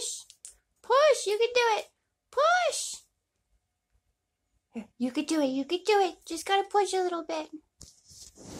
Push. Push. You can do it. Push. You could do it. You could do it. Just got to push a little bit.